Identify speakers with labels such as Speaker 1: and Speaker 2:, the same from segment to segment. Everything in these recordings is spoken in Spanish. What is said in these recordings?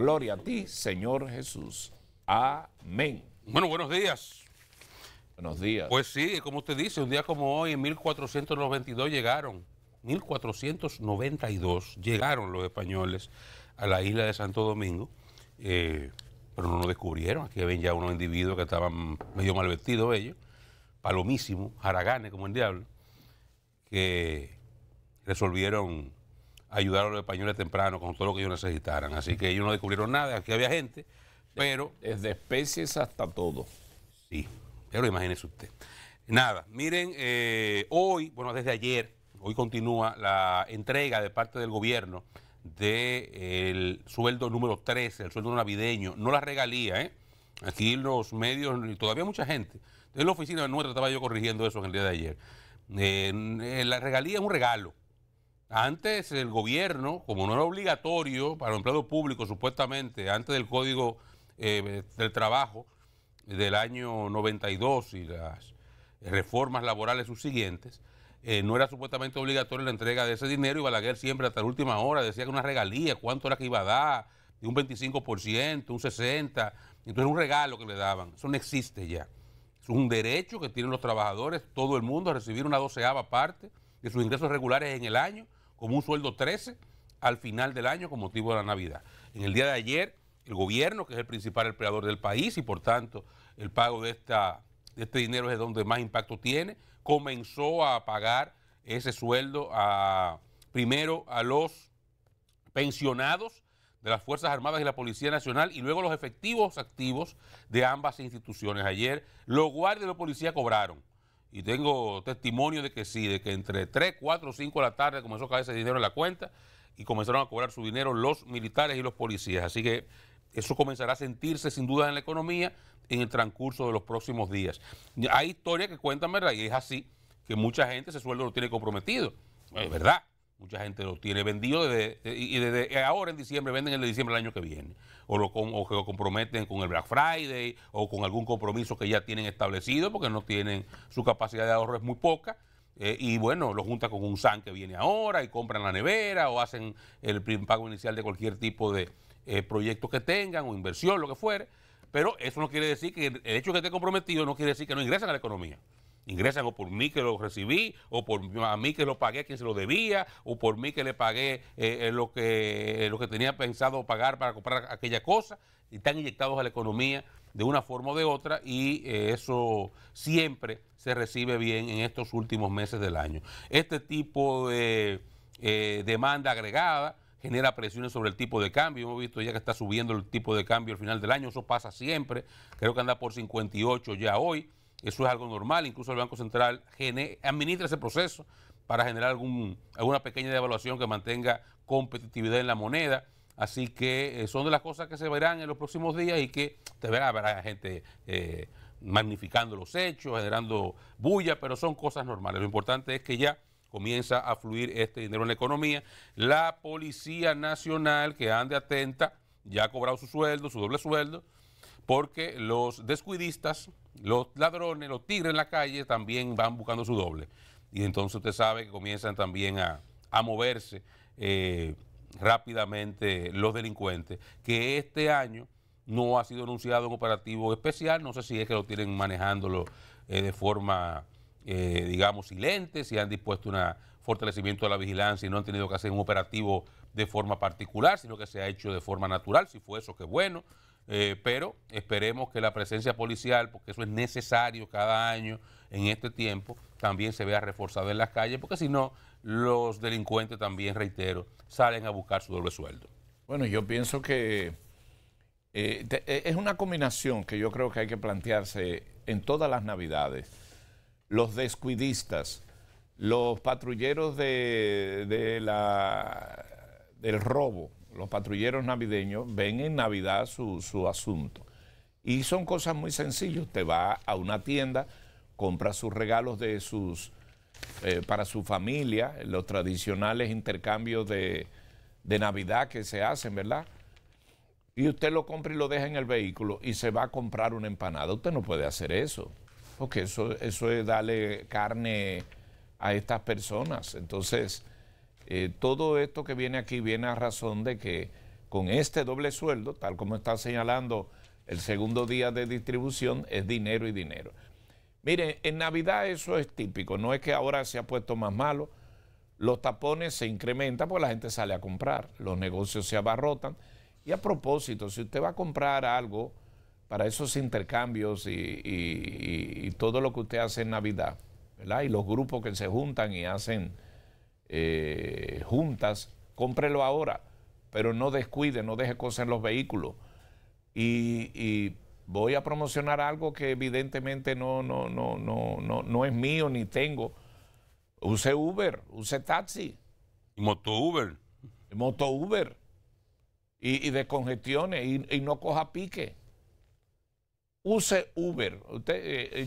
Speaker 1: Gloria a ti, Señor Jesús. Amén.
Speaker 2: Bueno, buenos días. Buenos días. Pues sí, como usted dice, un día como hoy, en 1492 llegaron, 1492 llegaron los españoles a la isla de Santo Domingo, eh, pero no lo descubrieron. Aquí ven ya unos individuos que estaban medio mal vestidos ellos, palomísimos, jaraganes como el diablo, que resolvieron ayudar a los españoles temprano con todo lo que ellos necesitaran. Así que ellos no descubrieron nada, aquí había gente, pero... Desde especies hasta todo. Sí, pero imagínese usted. Nada, miren, eh, hoy, bueno, desde ayer, hoy continúa la entrega de parte del gobierno del sueldo número 13, el sueldo navideño, no la regalía, ¿eh? Aquí los medios, todavía mucha gente. En la oficina nuestra estaba yo corrigiendo eso el día de ayer. Eh, eh, la regalía es un regalo antes el gobierno, como no era obligatorio para los empleados públicos supuestamente, antes del Código eh, del Trabajo del año 92 y las reformas laborales subsiguientes, eh, no era supuestamente obligatorio la entrega de ese dinero y Balaguer siempre hasta la última hora decía que una regalía, cuánto era que iba a dar, de un 25%, un 60%, entonces un regalo que le daban, eso no existe ya. Es un derecho que tienen los trabajadores, todo el mundo, a recibir una doceava parte de sus ingresos regulares en el año como un sueldo 13 al final del año con motivo de la Navidad. En el día de ayer, el gobierno, que es el principal empleador del país y por tanto el pago de, esta, de este dinero es donde más impacto tiene, comenzó a pagar ese sueldo a, primero a los pensionados de las Fuerzas Armadas y la Policía Nacional y luego los efectivos activos de ambas instituciones. Ayer los guardias de la policía cobraron y tengo testimonio de que sí, de que entre 3, 4, 5 de la tarde comenzó a caer ese dinero en la cuenta y comenzaron a cobrar su dinero los militares y los policías. Así que eso comenzará a sentirse sin duda en la economía en el transcurso de los próximos días. Hay historias que cuentan, ¿verdad? Y es así, que mucha gente ese sueldo lo tiene comprometido. Es verdad. Mucha gente lo tiene vendido eh, y desde eh, ahora en diciembre venden el diciembre del año que viene. O, lo, que lo comprometen con el Black Friday o con algún compromiso que ya tienen establecido porque no tienen su capacidad de ahorro es muy poca. Eh, y bueno, lo juntan con un SAN que viene ahora y compran la nevera o hacen el pago inicial de cualquier tipo de proyecto que tengan o inversión, lo que fuere. Pero eso no quiere decir que el hecho de que esté comprometido no quiere decir que no ingresen a la economía. Ingresan o por mí que lo recibí, o por a mí que lo pagué a quien se lo debía, o por mí que le pagué eh, eh, lo, que, eh, lo que tenía pensado pagar para comprar aquella cosa. Y están inyectados a la economía de una forma o de otra y eso siempre se recibe bien en estos últimos meses del año. Este tipo de demanda agregada genera presiones sobre el tipo de cambio. Hemos visto ya que está subiendo el tipo de cambio al final del año, eso pasa siempre. Creo que anda por 58 ya hoy. Eso es algo normal, incluso el Banco Central administra ese proceso para generar alguna pequeña devaluación que mantenga competitividad en la moneda. Así que eh, son de las cosas que se verán en los próximos días y que te verá, habrá gente eh, magnificando los hechos, generando bulla, pero son cosas normales. Lo importante es que ya comienza a fluir este dinero en la economía. La Policía Nacional, que ande atenta, ya ha cobrado su sueldo, su doble sueldo, porque los descuidistas, los ladrones, los tigres en la calle también van buscando su doble. Y entonces usted sabe que comienzan también a, moverse eh, rápidamente los delincuentes, que este año no ha sido anunciado un operativo especial, no sé si es que lo tienen manejándolo eh, de forma, eh, digamos, silente, si han dispuesto un fortalecimiento de la vigilancia y no han tenido que hacer un operativo de forma particular, sino que se ha hecho de forma natural, si fue eso, qué bueno. Eh, pero esperemos que la presencia policial, porque eso es necesario cada año en este tiempo, también se vea reforzada en las calles, porque si no, los
Speaker 1: delincuentes también, reitero, salen a buscar su doble sueldo. Bueno, yo pienso que eh, e, es una combinación que yo creo que hay que plantearse en todas las navidades. Los descuidistas, los patrulleros de la, del robo, los patrulleros navideños ven en Navidad su, asunto. Y son cosas muy sencillas. Usted va a una tienda, compra sus regalos de sus, eh, para su familia, los tradicionales intercambios de, Navidad que se hacen, ¿verdad? Y usted lo compra y lo deja en el vehículo y se va a comprar una empanada. Usted no puede hacer eso, porque eso, eso es darle carne a estas personas. Entonces, eh, todo esto que viene aquí viene a razón de que con este doble sueldo, tal como está señalando el segundo día de distribución, es dinero y dinero. Miren, en Navidad eso es típico, no es que ahora se ha puesto más malo, los tapones se incrementan porque la gente sale a comprar, los negocios se abarrotan. Y a propósito, si usted va a comprar algo para esos intercambios y, todo lo que usted hace en Navidad, Y los grupos que se juntan y hacen eh, juntas, cómprelo ahora, pero no descuide, no deje cosas en los vehículos. Y, voy a promocionar algo que evidentemente no, no, no, no, no, no es mío ni tengo. Use Uber, use taxi. moto Uber. Moto Uber. Y, de y no coja pique use Uber. Eh,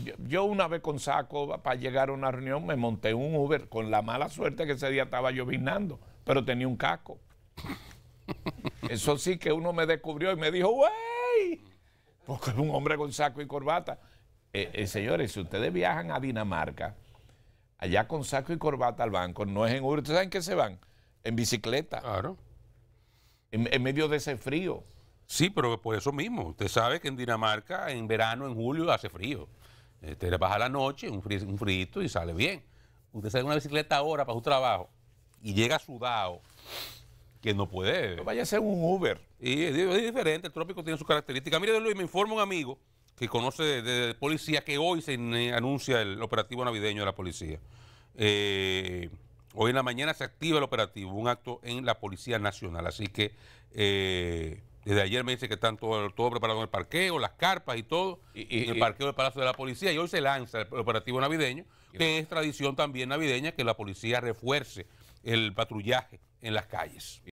Speaker 1: eh, yo una vez con saco para llegar a una reunión me monté un Uber con la mala suerte que ese día estaba llovinando, pero tenía un casco. Eso sí que uno me descubrió y me dijo, wey, porque es un hombre con saco y corbata. Eh, señores, si ustedes viajan a Dinamarca, allá con saco y corbata al banco, no es en Uber, ¿ustedes saben qué se van? En bicicleta. Claro. en medio de ese frío.
Speaker 2: Sí, pero por eso mismo. Usted sabe que en Dinamarca, en verano, en julio, hace frío. Usted le baja la noche, un, frío, frito y sale bien. Usted sale en una bicicleta ahora para su trabajo y llega sudado, que no puede. vaya a ser un Uber. Y es, diferente, el trópico tiene sus características. Mire, Luis, me informa un amigo que conoce de, policía que hoy se anuncia el operativo navideño de la policía. Eh, hoy en la mañana se activa el operativo, un acto en la Policía Nacional. Así que. Eh, desde ayer me dice que están todo, todo preparado en el parqueo, las carpas y todo, y, el parqueo del Palacio de la Policía. Y hoy se lanza el operativo navideño, que es tradición también navideña que la policía refuerce el patrullaje en las calles.